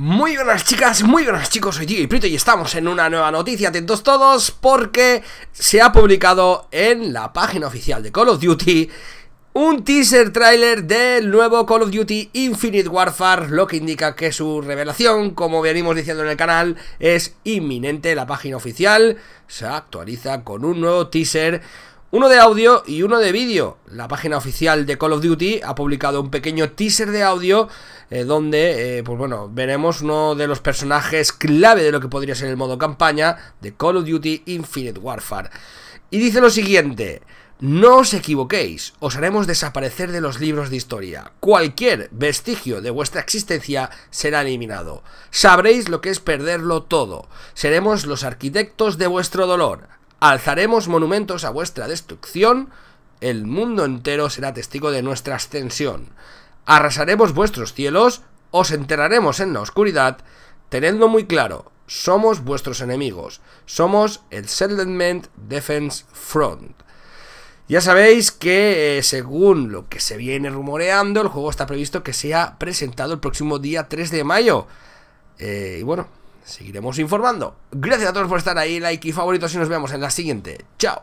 Muy buenas chicas, muy buenas chicos, soy Diego y Prito y estamos en una nueva noticia, atentos todos, porque se ha publicado en la página oficial de Call of Duty un teaser trailer del nuevo Call of Duty Infinite Warfare, lo que indica que su revelación, como venimos diciendo en el canal, es inminente. La página oficial se actualiza con un nuevo teaser uno de audio y uno de vídeo. La página oficial de Call of Duty ha publicado un pequeño teaser de audio eh, donde, eh, pues bueno, veremos uno de los personajes clave de lo que podría ser el modo campaña de Call of Duty Infinite Warfare. Y dice lo siguiente, no os equivoquéis, os haremos desaparecer de los libros de historia. Cualquier vestigio de vuestra existencia será eliminado. Sabréis lo que es perderlo todo. Seremos los arquitectos de vuestro dolor. Alzaremos monumentos a vuestra destrucción, el mundo entero será testigo de nuestra ascensión. Arrasaremos vuestros cielos, os enterraremos en la oscuridad, Teniendo muy claro, somos vuestros enemigos, somos el Settlement Defense Front. Ya sabéis que, eh, según lo que se viene rumoreando, el juego está previsto que sea presentado el próximo día 3 de mayo. Eh, y bueno, seguiremos informando. Gracias a todos por estar ahí, like y favoritos y nos vemos en la siguiente. Chao.